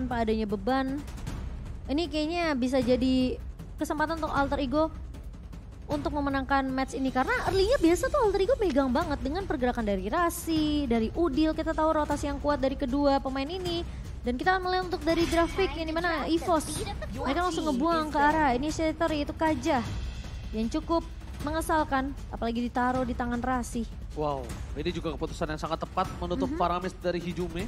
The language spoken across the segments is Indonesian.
tanpa adanya beban. Ini kayaknya bisa jadi kesempatan untuk alter ego untuk memenangkan match ini karena early-nya biasa tuh alter ego megang banget dengan pergerakan dari Rasi, dari Udil, kita tahu rotasi yang kuat dari kedua pemain ini. Dan kita akan mulai untuk dari grafik yang dimana Evos mereka langsung ngebuang ke arah initiator yaitu kaja yang cukup mengesalkan apalagi ditaruh di tangan Rasi. Wow, ini juga keputusan yang sangat tepat menutup mm -hmm. Faramis dari Hijume.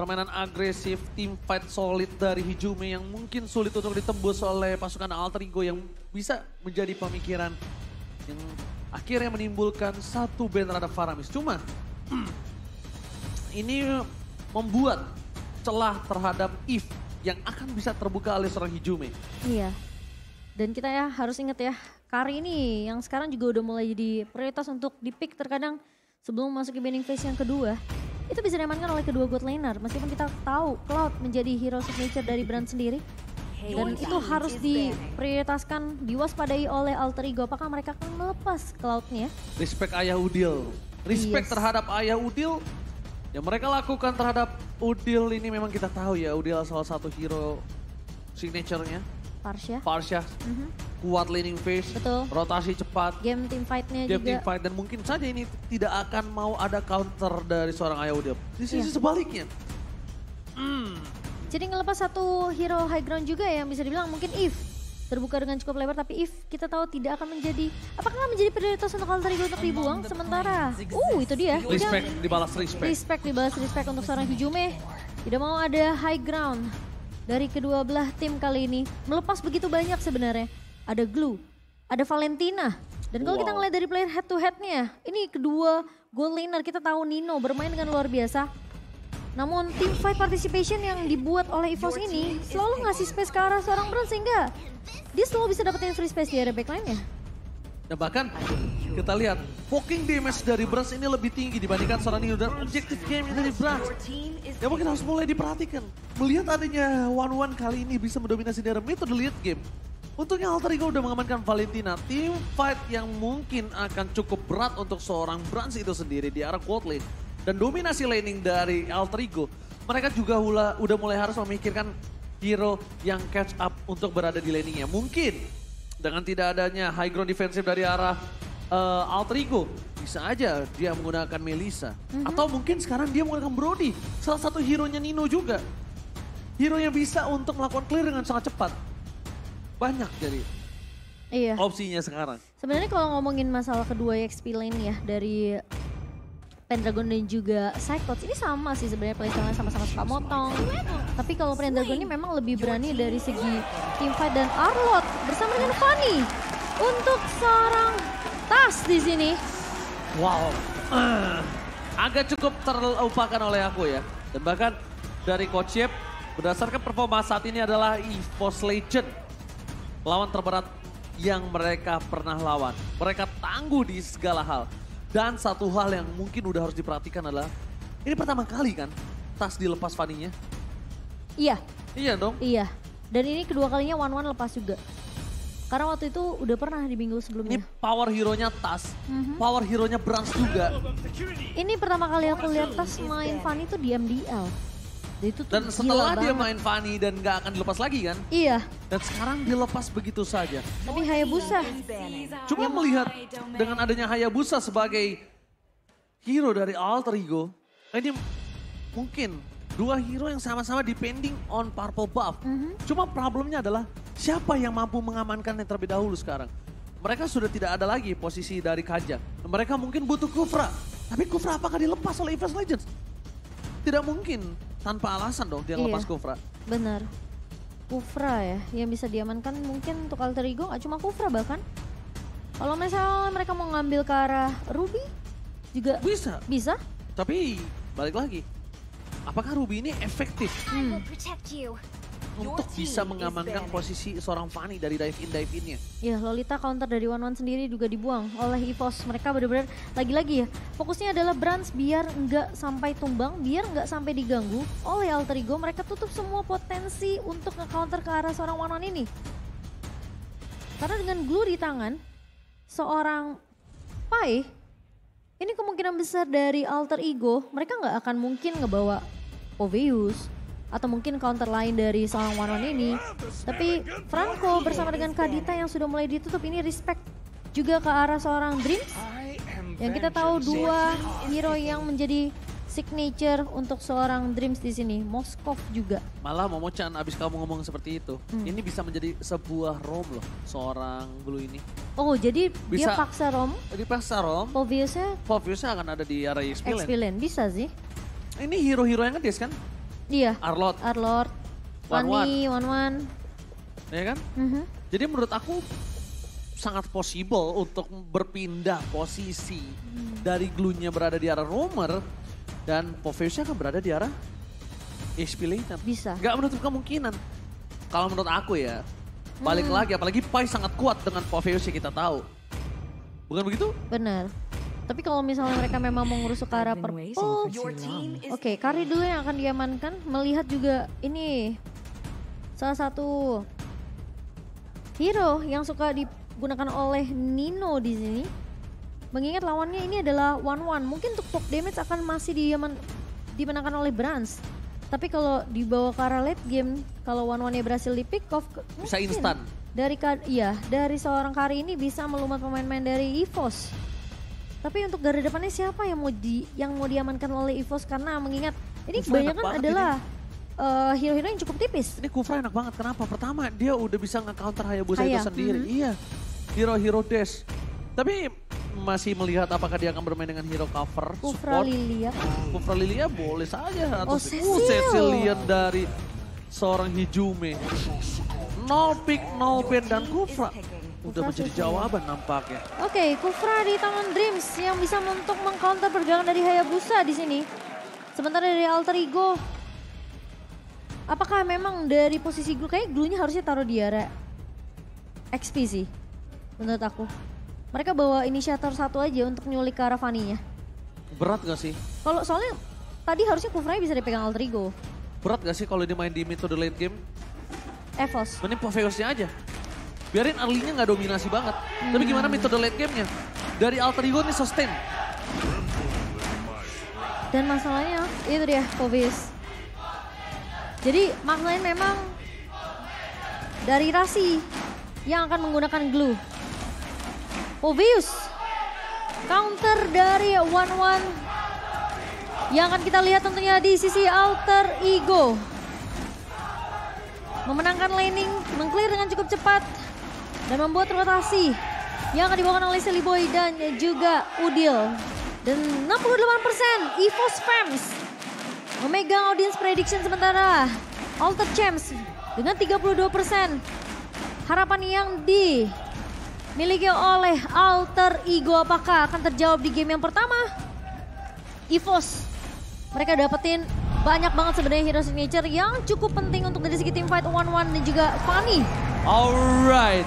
Permainan agresif, tim fight solid dari Hijume yang mungkin sulit untuk ditembus oleh pasukan Alter Ego yang bisa menjadi pemikiran yang akhirnya menimbulkan satu band terhadap Faramis. Cuma ini membuat celah terhadap If yang akan bisa terbuka oleh seorang Hijume. Iya. Dan kita ya harus ingat ya, Kari ini yang sekarang juga udah mulai jadi prioritas untuk di terkadang sebelum masuk ke banning phase yang kedua itu bisa diamankan oleh kedua god laner meskipun kita tahu Cloud menjadi hero signature dari brand sendiri dan itu harus diprioritaskan diwaspadai oleh alter ego apakah mereka akan melepas Cloudnya respect ayah Udil respect yes. terhadap ayah Udil yang mereka lakukan terhadap Udil ini memang kita tahu ya Udil salah satu hero signaturenya Farsha. Ya. Farsha. Ya. Mm -hmm. Kuat leaning face. Betul. Rotasi cepat. Game team fight-nya juga. Game team fight. Dan mungkin saja ini tidak akan mau ada counter dari seorang Ayodep. Di sisi yeah. sebaliknya. Hmm. Jadi ngelepas satu hero high ground juga ya yang bisa dibilang mungkin If terbuka dengan cukup lebar tapi if kita tahu tidak akan menjadi apakah menjadi prioritas untuk alter ego untuk dibuang sementara uh itu dia respect dibalas respect respect dibalas respect untuk seorang Hijume tidak mau ada high ground dari kedua belah tim kali ini melepas begitu banyak sebenarnya. Ada Glue, ada Valentina. Dan kalau wow. kita ngeliat dari player head to headnya, ini kedua goal laner kita tahu Nino bermain dengan luar biasa. Namun tim fight participation yang dibuat oleh EVOS ini selalu ngasih space ke arah seorang Bron sehingga dia selalu bisa dapetin free space di area backline-nya. Dan bahkan kita lihat poking damage dari Brass ini lebih tinggi dibandingkan Nino. dan objektif game dari Brass. Ya mungkin harus mulai diperhatikan. Melihat adanya one one kali ini bisa mendominasi dari mid the lead game. Untungnya Alter Ego udah mengamankan Valentina. team fight yang mungkin akan cukup berat untuk seorang Brans itu sendiri di arah quad lane. Dan dominasi laning dari Alter Ego. Mereka juga hula, udah mulai harus memikirkan hero yang catch up untuk berada di laningnya. Mungkin dengan tidak adanya high ground defensif dari arah uh, eh, Altrigo, bisa aja dia menggunakan Melisa. Mm -hmm. Atau mungkin sekarang dia menggunakan Brody, salah satu hero-nya Nino juga. Hero yang bisa untuk melakukan clear dengan sangat cepat. Banyak jadi iya. opsinya sekarang. Sebenarnya kalau ngomongin masalah kedua XP lane ya dari Pendragon dan juga Psychots ini sama sih sebenarnya playstyle sama-sama suka motong, tapi kalau Pendragon ini memang lebih berani dari segi teamfight dan Arlot bersama dengan Fanny untuk seorang tas di sini. Wow, uh, agak cukup terlupakan oleh aku ya. Dan bahkan dari Coach Yip, berdasarkan performa saat ini adalah EVOS Legend. Lawan terberat yang mereka pernah lawan. Mereka tangguh di segala hal. Dan satu hal yang mungkin udah harus diperhatikan adalah, ini pertama kali kan tas dilepas Fanny-nya. Iya. Iya dong. Iya. Dan ini kedua kalinya Wan Wan lepas juga. Karena waktu itu udah pernah di minggu sebelumnya. Ini power hero-nya Tas, mm-hmm. power hero-nya Brans juga. Ini pertama kali aku lihat Tas main Fanny itu di MDL. Itu dan setelah dia main Fanny dan gak akan dilepas lagi kan? Iya. Dan sekarang dilepas begitu saja. Tapi Hayabusa. Cuma iya. melihat dengan adanya Hayabusa sebagai hero dari alter ego, ini mungkin dua hero yang sama-sama depending on purple buff. Mm -hmm. Cuma problemnya adalah siapa yang mampu mengamankan yang terlebih dahulu sekarang. Mereka sudah tidak ada lagi posisi dari Kaja. Mereka mungkin butuh Kufra. Tapi Kufra apakah dilepas oleh Evers Legends? Tidak mungkin. Tanpa alasan dong dia iya. lepas Kufra. Benar. Kufra ya, yang bisa diamankan mungkin untuk alter ego gak cuma Kufra bahkan. Kalau misalnya mereka mau ngambil ke arah Ruby juga bisa. Bisa. Tapi balik lagi, apakah Ruby ini efektif hmm. untuk bisa mengamankan posisi seorang Fanny dari dive-in dive-innya? Ya, Lolita counter dari One One sendiri juga dibuang oleh EVOS. Mereka benar-benar lagi-lagi ya, fokusnya adalah Brans biar nggak sampai tumbang, biar nggak sampai diganggu oleh Alter Ego. Mereka tutup semua potensi untuk nge-counter ke arah seorang One One ini. Karena dengan glue di tangan, seorang Pai ini kemungkinan besar dari alter ego, mereka nggak akan mungkin ngebawa Oveus atau mungkin counter lain dari seorang Wanon ini. Tapi Franco bersama dengan Kadita yang sudah mulai ditutup ini respect juga ke arah seorang Dreams. Yang kita tahu dua hero yang menjadi signature untuk seorang Dreams di sini, Moskov juga. Malah Momo Chan abis kamu ngomong seperti itu, hmm. ini bisa menjadi sebuah rom loh seorang Blue ini. Oh jadi bisa, dia paksa rom? Dipaksa rom. Poviusnya? Poviusnya akan ada di area x bisa sih. Ini hero-hero yang ngedes kan? Iya. Arlord. Arlord. One One. One Ya kan? Mm -hmm. Jadi menurut aku sangat possible untuk berpindah posisi hmm. dari glunya berada di arah rumor. Dan Poveusnya akan berada di arah HP later. Bisa. Gak menutup kemungkinan. Kalau menurut aku ya, balik hmm. lagi. Apalagi Pai sangat kuat dengan Poveus yang kita tahu. Bukan begitu? Benar. Tapi kalau misalnya mereka memang mau ngerusuk ke arah purple, oke, okay, Kari dulu yang akan diamankan. Melihat juga ini salah satu hero yang suka digunakan oleh Nino di sini. Mengingat lawannya ini adalah 1-1, mungkin untuk top damage akan masih dimen dimenangkan oleh Brans. Tapi kalau dibawa ke arah late game, kalau one one nya berhasil di pick off, bisa instan. Dari iya, dari seorang kari ini bisa melumat pemain-pemain dari EVOS. Tapi untuk garda depannya siapa yang mau di yang mau diamankan oleh EVOS karena mengingat ini kebanyakan adalah eh, hero-hero yang cukup tipis. Ini Kufra enak banget. Kenapa? Pertama, dia udah bisa nge-counter Hayabusa itu sendiri. Mm -hmm. Iya. Hero-hero dash. Tapi masih melihat apakah dia akan bermain dengan hero cover Kufra support. Lilia. Kufra Lilia boleh saja. Atau oh, uh, Cecil. Uh, dari seorang Hijume. No pick, no pen dan Kufra. Udah Kufra menjadi jawaban nampaknya. Oke, okay, Kufra di tangan Dreams yang bisa untuk mengcounter pergerakan dari Hayabusa di sini. Sementara dari Alter Ego. Apakah memang dari posisi Glu, kayaknya Glunya harusnya taruh di area XP sih menurut aku. Mereka bawa inisiator satu aja untuk nyulik ke arah Fanny-nya. Berat gak sih? Kalau soalnya tadi harusnya Kufray bisa dipegang alter ego. Berat gak sih kalau dia main di mid to the late game? Evos. Mending Pofeos-nya aja. Biarin early-nya gak dominasi banget. Hmm. Tapi gimana hmm. mid to the late game-nya? Dari alter ego ini sustain. Dan masalahnya itu dia Povis. Jadi maknanya memang dari Rasi yang akan menggunakan glue. Ovius. Counter dari One One. Yang akan kita lihat tentunya di sisi Alter Ego. Memenangkan laning, mengclear dengan cukup cepat. Dan membuat rotasi yang akan dibawakan oleh Boy dan juga Udil. Dan 68% EVOS Spams memegang audience prediction sementara. Alter Champs dengan 32% harapan yang di miliki oleh Alter Ego. Apakah akan terjawab di game yang pertama? EVOS, mereka dapetin banyak banget sebenarnya hero signature yang cukup penting untuk dari segi tim fight one one dan juga Fanny. Alright,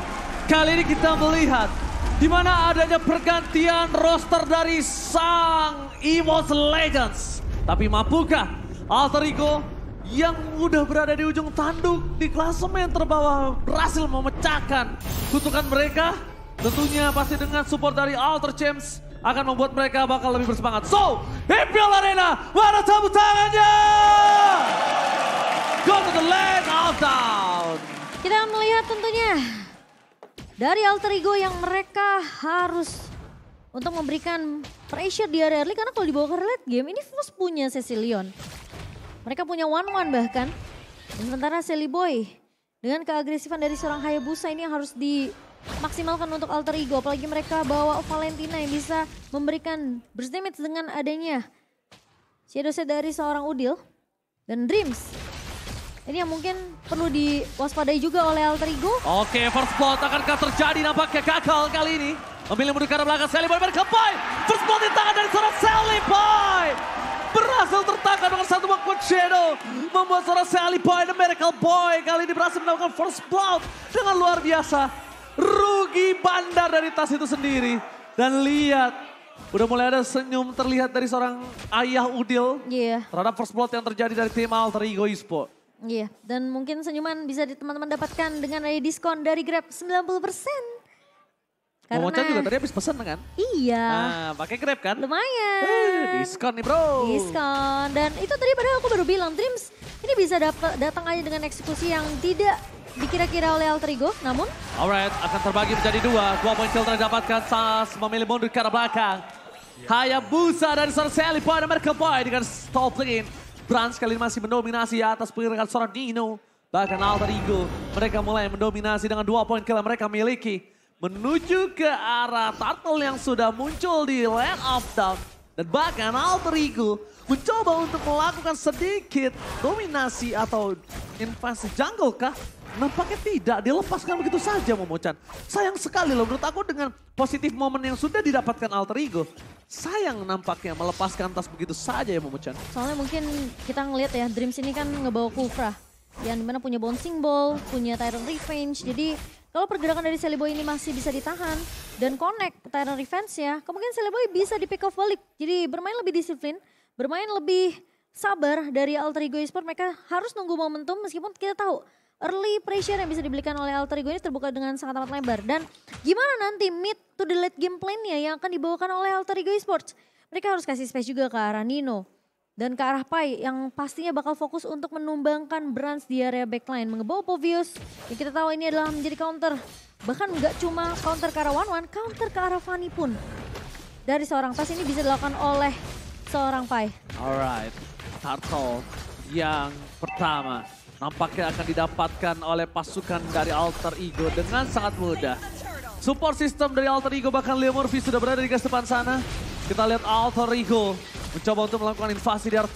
kali ini kita melihat di mana adanya pergantian roster dari sang EVOS Legends. Tapi mampukah Alter Ego yang udah berada di ujung tanduk di klasemen terbawah berhasil memecahkan kutukan mereka Tentunya pasti dengan support dari Alter champs akan membuat mereka bakal lebih bersemangat. So, Imperial Arena, mana tepuk tangannya? Go to the land of down. Kita melihat tentunya dari alter ego yang mereka harus untuk memberikan pressure di area early karena kalau dibawa ke late game ini Fus punya Cecilion. Mereka punya one one bahkan. Dan sementara Sally Boy dengan keagresifan dari seorang Hayabusa ini yang harus di maksimalkan untuk alter ego. Apalagi mereka bawa Valentina yang bisa memberikan burst damage dengan adanya shadow set dari seorang Udil dan Dreams. Ini yang mungkin perlu diwaspadai juga oleh alter ego. Oke, first blood akankah terjadi nampaknya gagal kali ini. Memilih mundur ke belakang, Sally Boy berkepai. First blood di tangan dari seorang Sally Boy berhasil tertangkap dengan satu makhluk shadow. Membuat seorang Sally Boy, The Miracle Boy kali ini berhasil mendapatkan first blood dengan luar biasa. Rugi bandar dari tas itu sendiri. Dan lihat, udah mulai ada senyum terlihat dari seorang ayah Udil. Iya. Yeah. Terhadap first blood yang terjadi dari tim Alter Ego Esport. Iya, yeah. dan mungkin senyuman bisa teman-teman dapatkan dengan ada diskon dari Grab 90%. Karena... Momocan juga tadi habis pesan kan? Iya. Nah, pakai Grab kan? Lumayan. Hey, eh, diskon nih bro. Diskon. Dan itu tadi padahal aku baru bilang, Dreams ini bisa dapat datang aja dengan eksekusi yang tidak dikira-kira oleh Alterigo, namun... Alright, akan terbagi menjadi dua. Dua poin telah dapatkan Sas memilih mundur ke arah belakang. Hayabusa dan Sorcelli pada mereka boy dengan stopping. lane. Branch kali ini masih mendominasi atas pengiringan seorang Dino. Bahkan Alter Ego, mereka mulai mendominasi dengan dua poin yang mereka miliki. Menuju ke arah Turtle yang sudah muncul di Land of Down. Dan bahkan Alter Ego mencoba untuk melakukan sedikit dominasi atau invasi jungle kah? Nampaknya tidak, dilepaskan begitu saja momo Sayang sekali loh menurut aku dengan positif momen yang sudah didapatkan alter ego. Sayang nampaknya melepaskan tas begitu saja ya momo Soalnya mungkin kita ngelihat ya Dreams ini kan ngebawa Kufra. Yang dimana punya bouncing ball, punya Tyrant Revenge. Jadi kalau pergerakan dari Boy ini masih bisa ditahan dan connect Tyrant Revenge ya, kemungkinan Boy bisa di pick off balik. Jadi bermain lebih disiplin, bermain lebih sabar dari Alter Ego Esports. Mereka harus nunggu momentum meskipun kita tahu early pressure yang bisa dibelikan oleh alter ego ini terbuka dengan sangat amat lebar. Dan gimana nanti mid to the late game plan-nya yang akan dibawakan oleh alter ego esports? Mereka harus kasih space juga ke arah Nino dan ke arah Pai yang pastinya bakal fokus untuk menumbangkan Brands di area backline. Mengebawa Povius yang kita tahu ini adalah menjadi counter. Bahkan nggak cuma counter ke arah Wanwan, counter ke arah Fanny pun. Dari seorang pas ini bisa dilakukan oleh seorang Pai. Alright, Tartol yang pertama Nampaknya akan didapatkan oleh pasukan dari Alter Ego dengan sangat mudah. Support system dari Alter Ego bahkan Leo Murphy sudah berada di gas depan sana. Kita lihat Alter Ego mencoba untuk melakukan invasi dari arah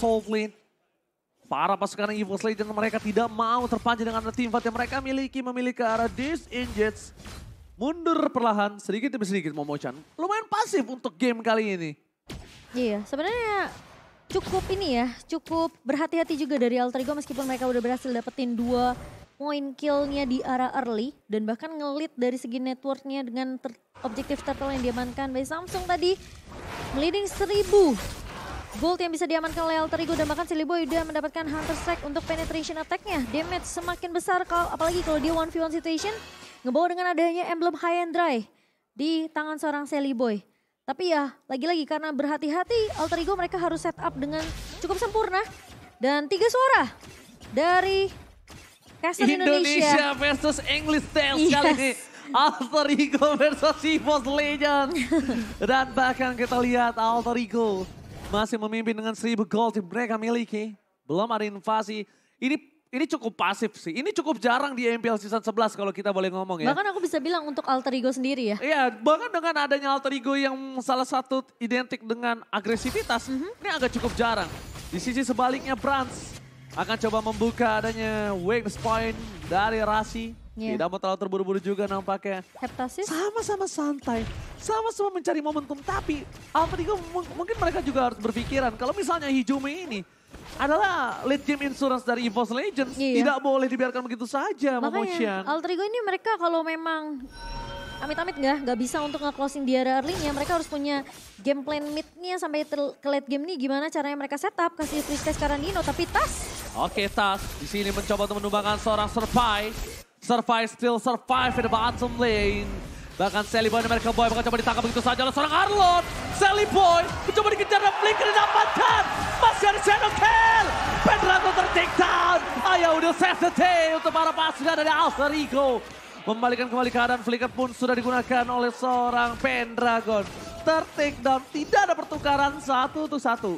Para pasukan Evil Legend mereka tidak mau terpancing dengan tim fight yang mereka miliki memiliki arah disengage. Mundur perlahan sedikit demi sedikit Momochan. Lumayan pasif untuk game kali ini. Iya, sebenarnya cukup ini ya, cukup berhati-hati juga dari alter ego meskipun mereka udah berhasil dapetin dua poin killnya di arah early dan bahkan ngelit dari segi networknya dengan ter objektif turtle yang diamankan by Samsung tadi leading seribu gold yang bisa diamankan oleh alter ego dan bahkan Siliboy udah mendapatkan hunter strike untuk penetration attack-nya damage semakin besar kalau apalagi kalau dia 1v1 situation ngebawa dengan adanya emblem high and dry di tangan seorang Seliboy. Boy tapi ya lagi-lagi karena berhati-hati alter ego mereka harus set up dengan cukup sempurna. Dan tiga suara dari Castle Indonesia. Indonesia versus English Tales yes. kali ini. Alter Ego versus Evos Legend. Dan bahkan kita lihat Alter Ego masih memimpin dengan seribu gold yang mereka miliki. Belum ada invasi. Ini ini cukup pasif sih. Ini cukup jarang di MPL season 11 kalau kita boleh ngomong ya. Bahkan aku bisa bilang untuk alter ego sendiri ya. Iya, bahkan dengan adanya alter ego yang salah satu identik dengan agresivitas, mm -hmm. ini agak cukup jarang. Di sisi sebaliknya Brans akan coba membuka adanya Wings point dari Rasi. Yeah. Tidak mau terlalu terburu-buru juga nampaknya. Heptasis. Sama-sama santai, sama-sama mencari momentum. Tapi alter ego mungkin mereka juga harus berpikiran kalau misalnya Hijumi ini adalah lead game insurance dari EVOS Legends. Iya. Tidak boleh dibiarkan begitu saja Makanya Alter Ego ini mereka kalau memang amit-amit nggak nggak bisa untuk nge-closing area early ya mereka harus punya game plan mid-nya sampai ke late game nih gimana caranya mereka setup kasih free stage Karandino tapi Tas. Oke Tas di sini mencoba untuk menumbangkan seorang survive. Survive still survive di bottom lane. Bahkan Sally Boy dan mereka Boy bakal coba ditangkap begitu saja oleh seorang Arlon. Sally Boy mencoba dikejar dan Blink didapatkan. Masih ada Shadow Kill. Pedrato tertakedown. Ayo udah save the day untuk para pasukan dari Alter Ego. Membalikan kembali keadaan flicker pun sudah digunakan oleh seorang Pendragon. Tertakedown tidak ada pertukaran satu untuk satu.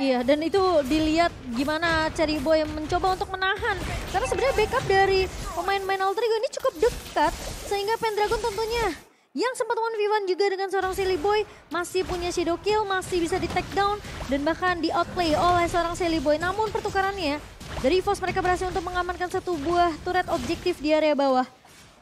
Iya, dan itu dilihat gimana Cherry Boy mencoba untuk menahan. Karena sebenarnya backup dari pemain-pemain Alter Ego ini cukup dekat. Sehingga Pendragon tentunya yang sempat 1 v 1 juga dengan seorang Silly Boy, masih punya shadow kill, masih bisa di take down dan bahkan di outplay oleh seorang Silly Boy. Namun pertukarannya dari Evos mereka berhasil untuk mengamankan satu buah turret objektif di area bawah.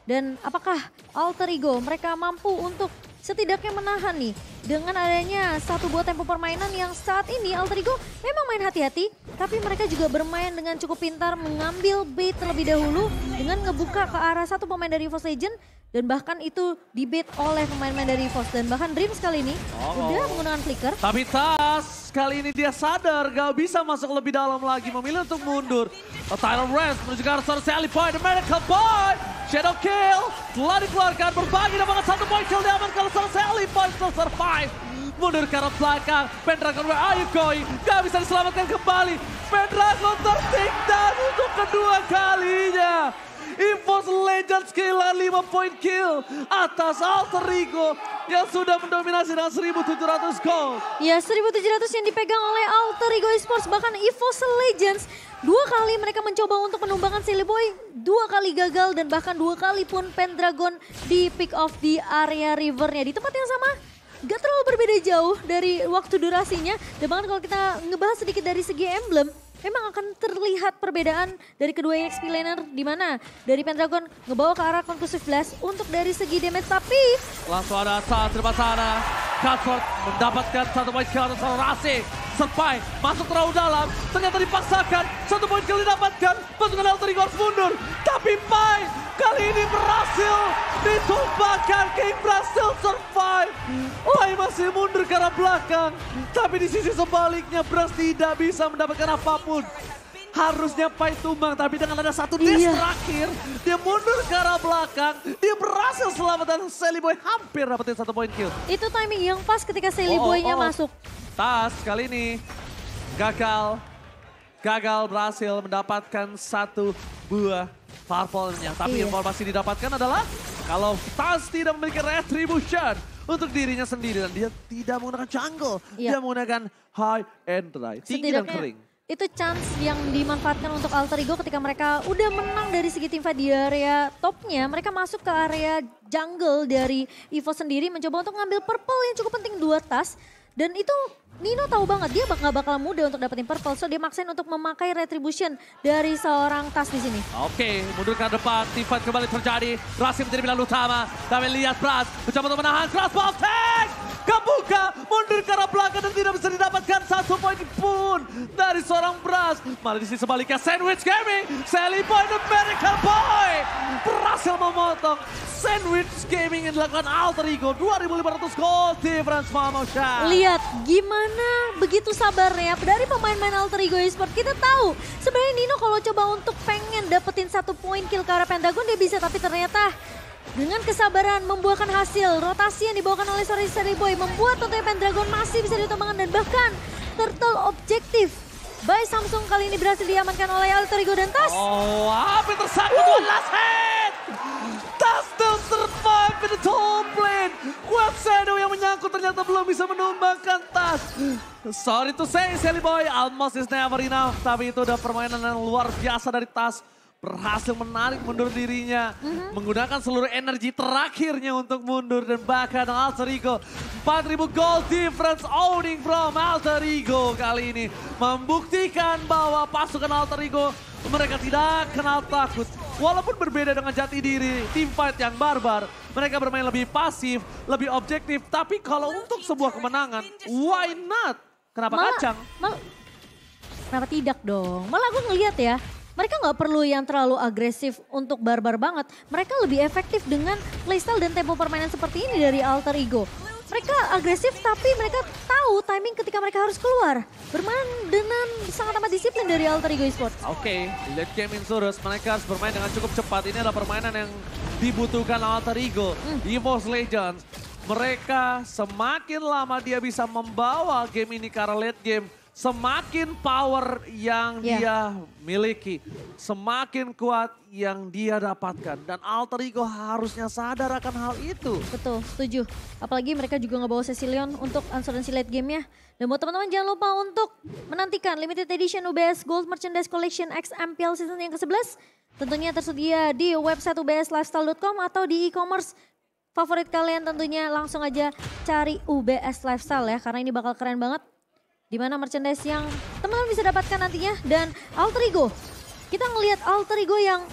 Dan apakah Alter Ego mereka mampu untuk setidaknya menahan nih dengan adanya satu buah tempo permainan yang saat ini Alter Ego memang main hati-hati tapi mereka juga bermain dengan cukup pintar mengambil bait terlebih dahulu dengan ngebuka ke arah satu pemain dari Evos Legend dan bahkan itu bait oleh pemain-pemain dari Force. Dan bahkan Dreams kali ini oh. udah menggunakan flicker. Tapi Tas kali ini dia sadar gak bisa masuk lebih dalam lagi. Memilih untuk mundur. A oh, Tyler Rest menuju ke arah Sally Boy. The Medical Boy. Shadow Kill telah dikeluarkan. Berbagi dengan satu point kill diamankan. Sally Boy still survive mundur ke arah belakang. Pendragon where are you going? Gak bisa diselamatkan kembali. Pendragon tertinggal untuk kedua kalinya. Infos Legends kehilangan 5 point kill atas Alter Ego yang sudah mendominasi dengan 1700 gold. Ya 1700 yang dipegang oleh Alter Ego Esports bahkan Infos Legends Dua kali mereka mencoba untuk menumbangkan Silly Boy, dua kali gagal dan bahkan dua kali pun Pendragon di pick off di area rivernya. Di tempat yang sama, gak terlalu berbeda jauh dari waktu durasinya. Dan bahkan kalau kita ngebahas sedikit dari segi emblem, memang akan terlihat perbedaan dari kedua EXP laner di mana dari Pendragon ngebawa ke arah konklusif blast untuk dari segi damage tapi langsung ada saat terima Cutford mendapatkan satu white ke atas Rasi Spy masuk terlalu dalam, ternyata dipaksakan, satu poin kali dapatkan, pasukan Alter Eagles mundur. Tapi Pai kali ini berhasil ditumpahkan. King berhasil survive. Pai masih mundur ke arah belakang, tapi di sisi sebaliknya Brass tidak bisa mendapatkan apapun. Harusnya Pai tumbang, tapi dengan ada satu diss iya. terakhir, dia mundur ke arah belakang, dia berhasil selamat dan Sally Boy hampir dapetin satu poin kill. Itu timing yang pas ketika Sally oh, Boy-nya oh. masuk. Tas kali ini gagal. Gagal berhasil mendapatkan satu buah Farfolnya. Tapi iya. informasi didapatkan adalah kalau Tas tidak memiliki retribution untuk dirinya sendiri dan dia tidak menggunakan jungle, iya. dia menggunakan high and dry, tinggi dan kering. Itu chance yang dimanfaatkan untuk alter ego ketika mereka udah menang dari segi tim di area topnya, mereka masuk ke area jungle dari Evo sendiri mencoba untuk ngambil purple yang cukup penting dua tas dan itu Nino tahu banget dia bakal bakal mudah untuk dapetin purple, so dia maksain untuk memakai retribution dari seorang tas di sini. Oke, mundur ke depan, Tifat kembali terjadi, Rasim menjadi pilihan utama, tapi lihat Pras, mencoba untuk menahan crossbow tag, kebuka, mundur ke arah belakang dan tidak bisa didapatkan satu poin pun dari seorang Pras. Malah di sini sebaliknya Sandwich Gaming, Sally Boy the Miracle Boy, berhasil memotong Sandwich Gaming yang dilakukan alter ego 2500 gold di Transformation. Lihat gimana karena begitu sabarnya dari pemain-pemain alter ego esports kita tahu sebenarnya Nino kalau coba untuk pengen dapetin satu poin kill ke arah Pentagon dia bisa tapi ternyata dengan kesabaran membuahkan hasil rotasi yang dibawakan oleh Sorry Sorry Boy membuat tentunya Pendragon masih bisa ditembangkan dan bahkan turtle objektif by Samsung kali ini berhasil diamankan oleh Alter Ego dan Tas. Oh, hampir tersangkut uh. last hand tapi the top lane, kuat Shadow yang menyangkut ternyata belum bisa menumbangkan tas. Sorry to say, Sally Boy, almost is never enough. Tapi itu udah permainan yang luar biasa dari tas berhasil menarik mundur dirinya. Mm -hmm. Menggunakan seluruh energi terakhirnya untuk mundur. Dan bahkan Alter Ego 4000 gold difference owning from Alter Ego kali ini. Membuktikan bahwa pasukan Alter Ego mereka tidak kenal takut. Walaupun berbeda dengan jati diri, tim fight yang barbar, mereka bermain lebih pasif, lebih objektif. Tapi kalau untuk sebuah kemenangan, why not? Kenapa malah, kacang? Malah, kenapa tidak dong? Malah aku ngeliat ya, mereka nggak perlu yang terlalu agresif untuk barbar banget. Mereka lebih efektif dengan playstyle dan tempo permainan seperti ini dari Alter Ego mereka agresif tapi mereka tahu timing ketika mereka harus keluar. Bermain dengan sangat amat disiplin dari Alter Ego Esports. Oke, okay, late game Insurus mereka harus bermain dengan cukup cepat. Ini adalah permainan yang dibutuhkan Alter Ego mm. Most Legends. Mereka semakin lama dia bisa membawa game ini ke arah late game, semakin power yang yeah. dia miliki, semakin kuat yang dia dapatkan. Dan alter ego harusnya sadar akan hal itu. Betul, setuju. Apalagi mereka juga ngebawa Cecilion untuk asuransi late game-nya. Dan buat teman-teman jangan lupa untuk menantikan limited edition UBS Gold Merchandise Collection X MPL season yang ke-11. Tentunya tersedia di website ubslifestyle.com atau di e-commerce favorit kalian tentunya langsung aja cari UBS Lifestyle ya karena ini bakal keren banget di mana merchandise yang teman-teman bisa dapatkan nantinya dan alter ego. Kita ngelihat alter ego yang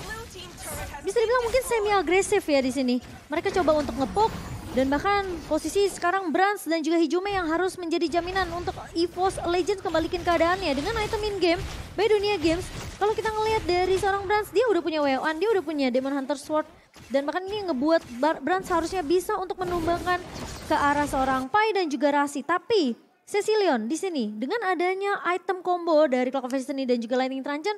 bisa dibilang mungkin semi agresif ya di sini. Mereka coba untuk ngepok dan bahkan posisi sekarang Brans dan juga Hijume yang harus menjadi jaminan untuk EVOS Legends kembalikan keadaannya dengan item in game by Dunia Games. Kalau kita ngelihat dari seorang Brans, dia udah punya WoW, dia udah punya Demon Hunter Sword dan bahkan ini ngebuat Brans harusnya bisa untuk menumbangkan ke arah seorang Pai dan juga Rasi. Tapi Cecilion di sini dengan adanya item combo dari Clock of Destiny dan juga Lightning Trancen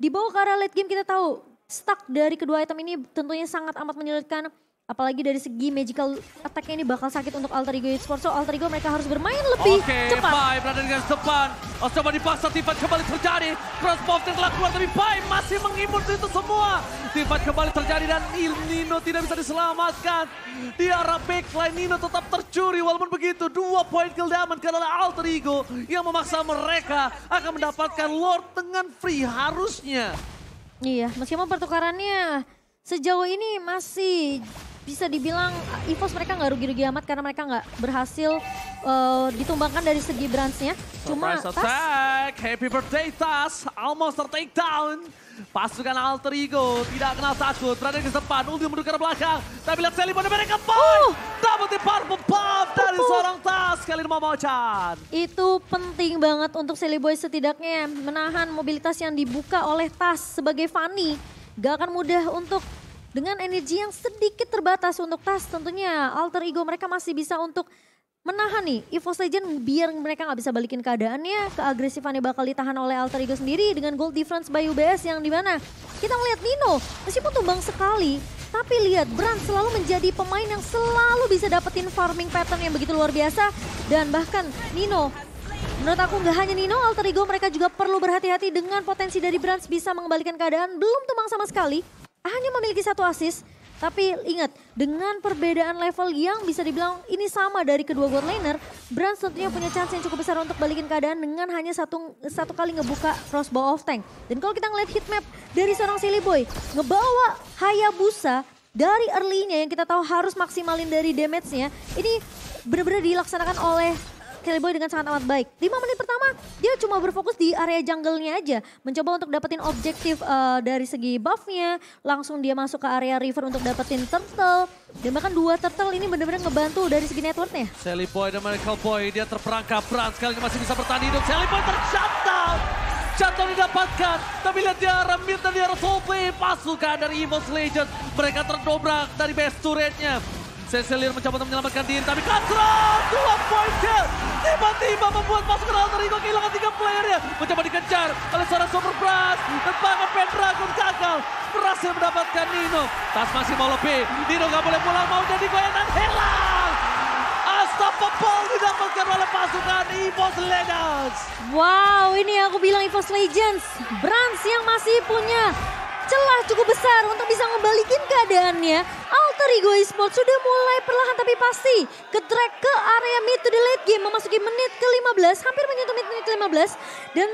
di ke arah late game kita tahu stuck dari kedua item ini tentunya sangat amat menyulitkan Apalagi dari segi magical attack ini bakal sakit untuk alter ego Esports. So alter ego mereka harus bermain lebih okay, cepat. Oke, Pai berada di garis depan. Oh, coba dipaksa Tifat kembali terjadi. Cross yang telah keluar tapi Pai masih mengimpun itu semua. Tifat kembali terjadi dan Nino tidak bisa diselamatkan. Di arah backline Nino tetap tercuri walaupun begitu. Dua poin kill diamond karena alter ego yang memaksa mereka akan mendapatkan Lord dengan free harusnya. Iya, meskipun pertukarannya sejauh ini masih bisa dibilang uh, EVOS mereka nggak rugi-rugi amat karena mereka nggak berhasil uh, ditumbangkan dari segi brandsnya. Cuma surprise Tas... Happy birthday Tas! Almost take down. Pasukan Alter Ego tidak kenal takut. Berada di depan, ulti menuju ke belakang. Tapi lihat Sally pada mereka boy. Uh. Double tip purple buff dari uh. seorang Tas. Kali ini Momocan. Itu penting banget untuk Sally Boy setidaknya menahan mobilitas yang dibuka oleh Tas sebagai Fanny. Gak akan mudah untuk dengan energi yang sedikit terbatas untuk tas tentunya alter ego mereka masih bisa untuk menahan nih EVOS Legend biar mereka nggak bisa balikin keadaannya keagresifannya bakal ditahan oleh alter ego sendiri dengan gold difference by UBS yang dimana kita melihat Nino meskipun tumbang sekali tapi lihat Brand selalu menjadi pemain yang selalu bisa dapetin farming pattern yang begitu luar biasa dan bahkan Nino Menurut aku nggak hanya Nino, alter ego mereka juga perlu berhati-hati dengan potensi dari Brands bisa mengembalikan keadaan belum tumbang sama sekali hanya memiliki satu assist. Tapi ingat, dengan perbedaan level yang bisa dibilang ini sama dari kedua gold laner, Brand tentunya punya chance yang cukup besar untuk balikin keadaan dengan hanya satu satu kali ngebuka crossbow of tank. Dan kalau kita ngeliat hitmap dari seorang Silly Boy, ngebawa Hayabusa dari early-nya yang kita tahu harus maksimalin dari damage-nya, ini benar-benar dilaksanakan oleh Kelly Boy dengan sangat amat baik. 5 menit pertama dia cuma berfokus di area jungle-nya aja. Mencoba untuk dapetin objektif uh, dari segi buff-nya. Langsung dia masuk ke area river untuk dapetin turtle. Dan bahkan dua turtle ini benar-benar ngebantu dari segi networknya. Sally Boy dan Michael Boy dia terperangkap. Peran sekali masih bisa bertahan hidup. Sally Boy tercatat, Jatuh didapatkan. Tapi lihat dia remit dan dia harus Pasukan dari Emos Legends. Mereka terdobrak dari base turret-nya. Cecilir mencoba untuk menyelamatkan diri, tapi Katrol, dua point kill. Tiba-tiba membuat pasukan alter ego kehilangan tiga playernya. Mencoba dikejar oleh seorang Super Brass. Dan Pendragon gagal. Berhasil mendapatkan Nino. Tas masih mau lebih. Nino gak boleh pulang, mau jadi goyang dan hilang. Unstoppable didapatkan oleh pasukan EVOS Legends. Wow, ini aku bilang EVOS Legends. Brands yang masih punya celah cukup besar untuk bisa ngebalikin keadaannya. Rigo Esports sudah mulai perlahan tapi pasti ke track ke area mid to the late game memasuki menit ke-15, hampir menyentuh menit ke-15 dan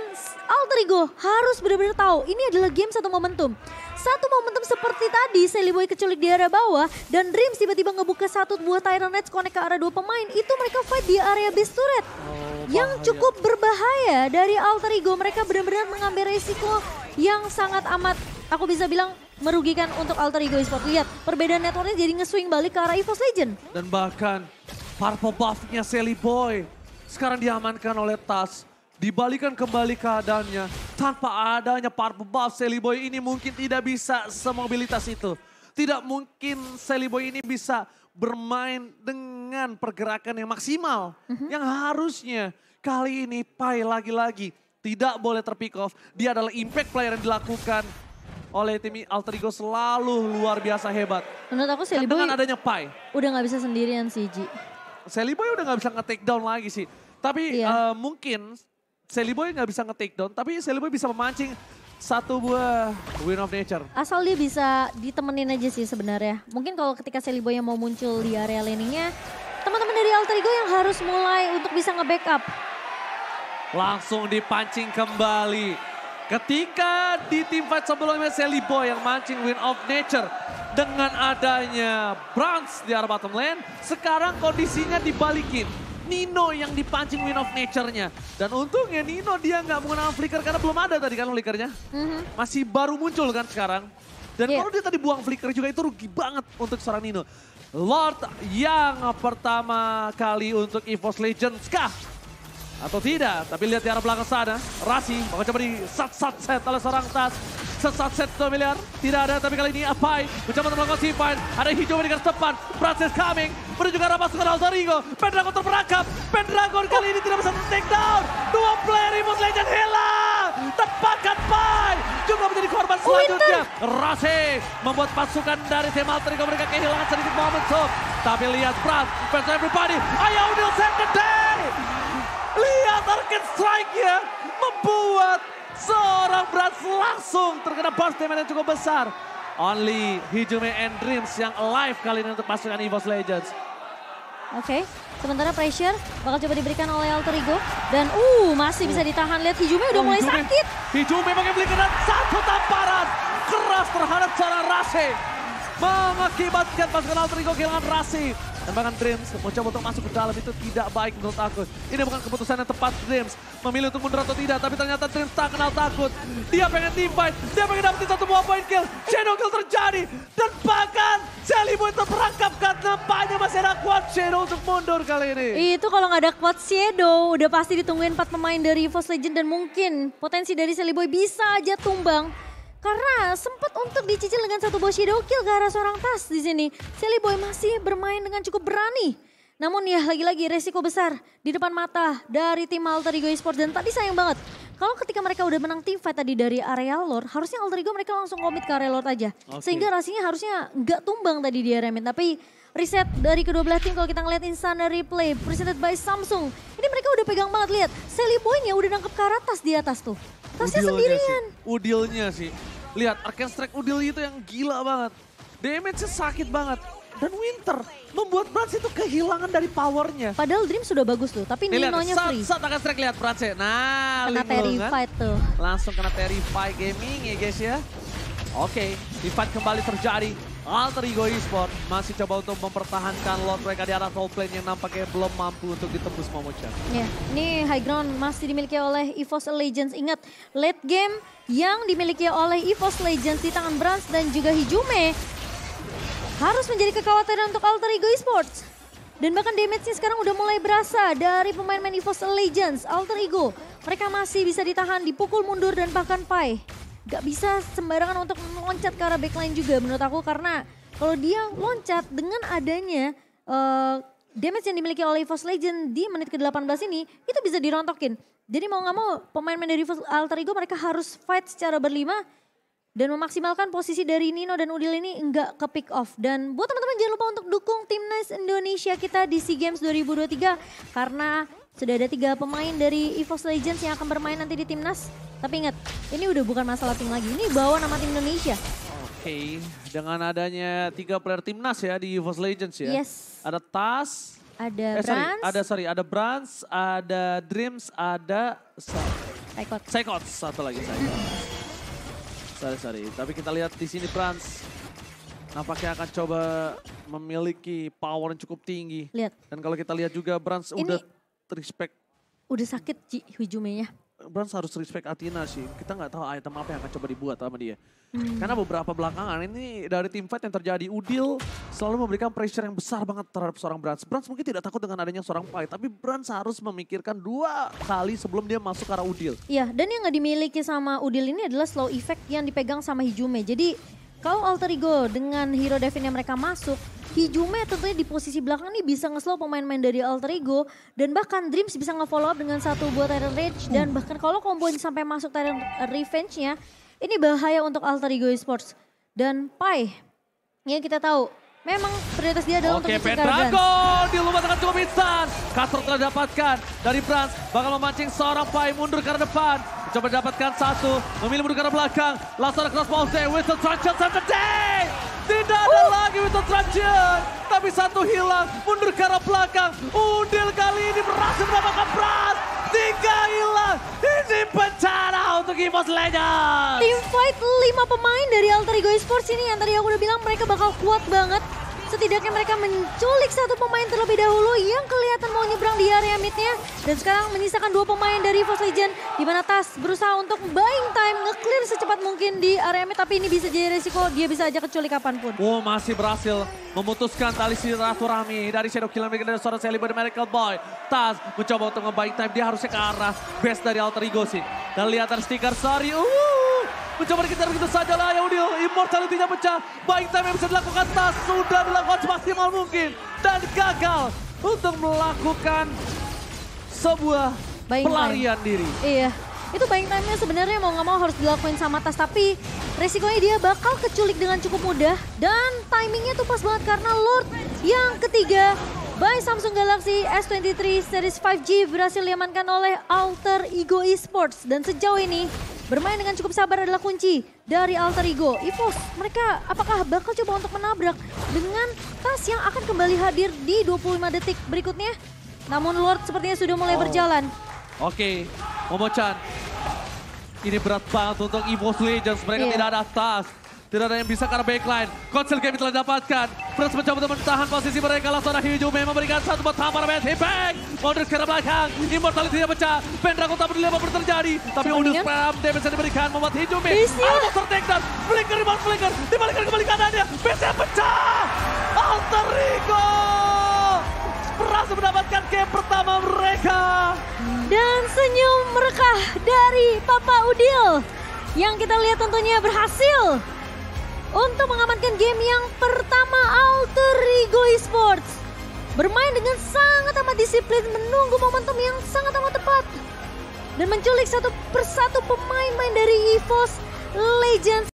Alter Ego harus benar-benar tahu ini adalah game satu momentum. Satu momentum seperti tadi Seliboy keculik di area bawah dan Dreams tiba-tiba ngebuka satu buah Tyrant konek connect ke arah dua pemain itu mereka fight di area base turret. Oh, yang cukup ya. berbahaya dari Alter Ego mereka benar-benar mengambil resiko yang sangat amat aku bisa bilang merugikan untuk alter ego esports. Lihat, perbedaan networknya jadi nge-swing balik ke arah evo Legend. Dan bahkan purple buffnya nya Sally Boy sekarang diamankan oleh Tas. Dibalikan kembali keadaannya. Tanpa adanya purple buff, Sally Boy ini mungkin tidak bisa semobilitas itu. Tidak mungkin Sally Boy ini bisa bermain dengan pergerakan yang maksimal. Mm -hmm. Yang harusnya kali ini Pai lagi-lagi tidak boleh terpick off. Dia adalah impact player yang dilakukan oleh tim Alter Ego selalu luar biasa hebat. Menurut aku Seliboy kan adanya Pai. Udah gak bisa sendirian sih Ji. Seliboy udah gak bisa nge down lagi sih. Tapi iya. uh, mungkin Seliboy gak bisa nge down, tapi Seliboy bisa memancing satu buah Win of Nature. Asal dia bisa ditemenin aja sih sebenarnya. Mungkin kalau ketika Seliboy yang mau muncul di area laningnya, teman-teman dari Alter Ego yang harus mulai untuk bisa nge-backup. Langsung dipancing kembali. Ketika di tim fight sebelumnya Sally Boy yang mancing win of nature. Dengan adanya Bronze di arah bottom lane. Sekarang kondisinya dibalikin. Nino yang dipancing win of nature-nya. Dan untungnya Nino dia nggak menggunakan flicker karena belum ada tadi kan flickernya. Mm-hmm. Masih baru muncul kan sekarang. Dan yeah. kalau dia tadi buang flicker juga itu rugi banget untuk seorang Nino. Lord yang pertama kali untuk EVOS Legends kah? atau tidak. Tapi lihat di arah belakang sana, Rasi bakal coba di sat sat set oleh seorang Tas. Set sat set 2 miliar, tidak ada. Tapi kali ini Apai mencoba untuk melakukan sipain. Ada hijau di garis depan, Francis coming. Menuju ke arah pasukan Altarigo, Pendragon terperangkap. Pendragon kali ini tidak bisa take down. Dua player Imus Legend hilang. Tepatkan Pai, juga menjadi korban oh, selanjutnya. Rasi membuat pasukan dari tim Altarigo mereka kehilangan sedikit momentum. Tapi lihat Franz, fans everybody, Ayo Unil save the day. Lihat target strike-nya membuat seorang berat langsung terkena burst damage yang cukup besar. Only Hijume and Dreams yang alive kali ini untuk pasukan EVOS Legends. Oke, okay. sementara pressure bakal coba diberikan oleh Alter Ego. Dan uh masih bisa oh. ditahan, lihat Hijume udah oh, mulai Hijume. sakit. Hijume pakai kena satu tamparan keras terhadap cara Rase. Mengakibatkan pasukan Alter Ego kehilangan Rase. Tembakan Dreams mencoba untuk masuk ke dalam itu tidak baik menurut aku. Ini bukan keputusan yang tepat Dreams. Memilih untuk mundur atau tidak, tapi ternyata Dreams tak kenal takut. Dia pengen team fight, dia pengen dapetin satu buah point kill. Shadow kill terjadi, dan bahkan Boy itu karena banyak masih ada kuat Shadow untuk mundur kali ini. Itu kalau nggak ada kuat Shadow, udah pasti ditungguin empat pemain dari Force Legend dan mungkin potensi dari Boy bisa aja tumbang. Karena sempat untuk dicicil dengan satu ball shadow kill ke arah seorang tas di sini. Sally Boy masih bermain dengan cukup berani. Namun ya lagi-lagi resiko besar di depan mata dari tim Alter Ego Esports. Dan tadi sayang banget kalau ketika mereka udah menang tim fight tadi dari area lord, harusnya alter ego mereka langsung komit ke area lord aja. Okay. Sehingga rasinya harusnya nggak tumbang tadi di Remin. Tapi riset dari kedua belah tim kalau kita ngeliat instant replay presented by Samsung. Ini mereka udah pegang banget lihat. Sally Boy-nya udah nangkep ke atas di atas tuh. Tasnya sendirian. Udilnya sih. Lihat, Arcane Strike Udil itu yang gila banget. Damage-nya sakit banget. Dan Winter membuat Bratz itu kehilangan dari powernya. Padahal Dream sudah bagus tuh, tapi Nino-nya free. Saat akan strike lihat Bratz. Nah, kena terrify kan? Fight tuh. Langsung kena terrify gaming ya guys ya. Oke, okay, fight kembali terjadi. Alter Ego Esports masih coba untuk mempertahankan lot mereka di arah top lane yang nampaknya belum mampu untuk ditembus Momochan. Ya, yeah, ini high ground masih dimiliki oleh EVOS Legends. Ingat, late game yang dimiliki oleh EVOS Legends di tangan Brans dan juga Hijume harus menjadi kekhawatiran untuk Alter Ego Esports. Dan bahkan damage-nya sekarang udah mulai berasa dari pemain-pemain EVOS Legends, Alter Ego. Mereka masih bisa ditahan, dipukul mundur dan bahkan pai gak bisa sembarangan untuk loncat ke arah backline juga menurut aku karena kalau dia loncat dengan adanya uh, damage yang dimiliki oleh Force Legend di menit ke-18 ini itu bisa dirontokin. Jadi mau gak mau pemain-pemain dari Alter Ego mereka harus fight secara berlima dan memaksimalkan posisi dari Nino dan Udil ini enggak ke pick off. Dan buat teman-teman jangan lupa untuk dukung timnas Indonesia kita di SEA Games 2023 karena sudah ada tiga pemain dari EVOS Legends yang akan bermain nanti di timnas. Tapi ingat, ini udah bukan masalah tim lagi. Ini bawa nama tim Indonesia. Oke, okay. dengan adanya tiga player timnas ya di EVOS Legends ya. Yes. Ada Tas, ada eh, Brans. ada sorry, ada Brans, ada Dreams, ada Psychot. Psychot satu lagi saya. Sorry, sorry. Tapi kita lihat di sini Brans nampaknya akan coba memiliki power yang cukup tinggi. Lihat. Dan kalau kita lihat juga Brans udah respect. Udah sakit Ci hujumenya. Brans harus respect Athena sih. Kita nggak tahu item apa yang akan coba dibuat sama dia. Hmm. Karena beberapa belakangan ini dari tim fight yang terjadi, Udil selalu memberikan pressure yang besar banget terhadap seorang Brans. Brans mungkin tidak takut dengan adanya seorang fight, tapi Brans harus memikirkan dua kali sebelum dia masuk ke arah Udil. Iya, dan yang nggak dimiliki sama Udil ini adalah slow effect yang dipegang sama Hijume. Jadi kalau alter ego dengan hero Devin yang mereka masuk, Hijume tentunya di posisi belakang nih bisa ngeslow pemain-pemain dari Alter Ego dan bahkan Dreams bisa ngefollow up dengan satu buat Tyrant Rage dan hmm. bahkan kalau ini sampai masuk Tyrant Revenge-nya ini bahaya untuk Alter Ego Esports dan Pai yang kita tahu Memang prioritas dia adalah Oke, untuk Oke, Pendragon dilumatkan cukup instan. Kastor telah dapatkan dari Brans. Bakal memancing seorang Pai mundur ke depan. Coba dapatkan satu, memilih menuju ke arah belakang. Laser cross ball with the Truncheon center day! Tidak ada uh. lagi the Truncheon, tapi satu hilang, mundur ke arah belakang. Undil kali ini berhasil mendapatkan pras, Tiga hilang, ini bencana untuk Evos Legends. Team fight lima pemain dari Alter Ego Esports ini yang tadi aku udah bilang mereka bakal kuat banget. Setidaknya mereka menculik satu pemain terlebih dahulu yang kelihatan mau nyebrang di area midnya. Dan sekarang menyisakan dua pemain dari Force Legion. Di mana Tas berusaha untuk buying time, nge-clear secepat mungkin di area mid. Tapi ini bisa jadi resiko, dia bisa aja keculik kapanpun. Wow, masih berhasil memutuskan tali silaturahmi dari Shadow Killer Mega dan seorang celebrity Miracle Boy. Tas mencoba untuk nge-buying time, dia harusnya ke arah base dari Alter Ego sih. Dan lihat stiker, sorry, uh. Mencoba dikejar begitu saja lah ya Udil. Immortality-nya pecah. Baik time yang bisa dilakukan Tas sudah dilakukan semaksimal mungkin. Dan gagal untuk melakukan sebuah Baik pelarian time. diri. Iya. Itu buying time-nya sebenarnya mau nggak mau harus dilakuin sama Tas. Tapi resikonya dia bakal keculik dengan cukup mudah. Dan timingnya tuh pas banget karena Lord yang ketiga by Samsung Galaxy S23 Series 5G berhasil diamankan oleh Alter Ego Esports. Dan sejauh ini bermain dengan cukup sabar adalah kunci dari Alter Ego. Evos, mereka apakah bakal coba untuk menabrak dengan tas yang akan kembali hadir di 25 detik berikutnya? Namun Lord sepertinya sudah mulai oh. berjalan. Oke, okay. momo Ini berat banget untuk Evos Legends. Mereka yeah. tidak ada tas. Tidak ada yang bisa karena backline. Konsel game telah dapatkan. Press mencoba untuk menahan posisi mereka. Langsung ada hijau memang memberikan satu buat Hammer Band. Impact! Modric ke belakang. immortality tidak pecah. Pendragon tak peduli apa terjadi. Tapi Udus Pram damage yang diberikan membuat hijau Mei. Alter takedown. Flicker, rebound flicker. Dibalikkan kembali keadaannya. Bisa pecah! Alter Ego. berhasil mendapatkan game pertama mereka. Dan senyum mereka dari Papa Udil yang kita lihat tentunya berhasil untuk mengamankan game yang pertama Alter Ego Esports. Bermain dengan sangat amat disiplin menunggu momentum yang sangat amat tepat. Dan menculik satu persatu pemain-pemain dari EVOS Legends.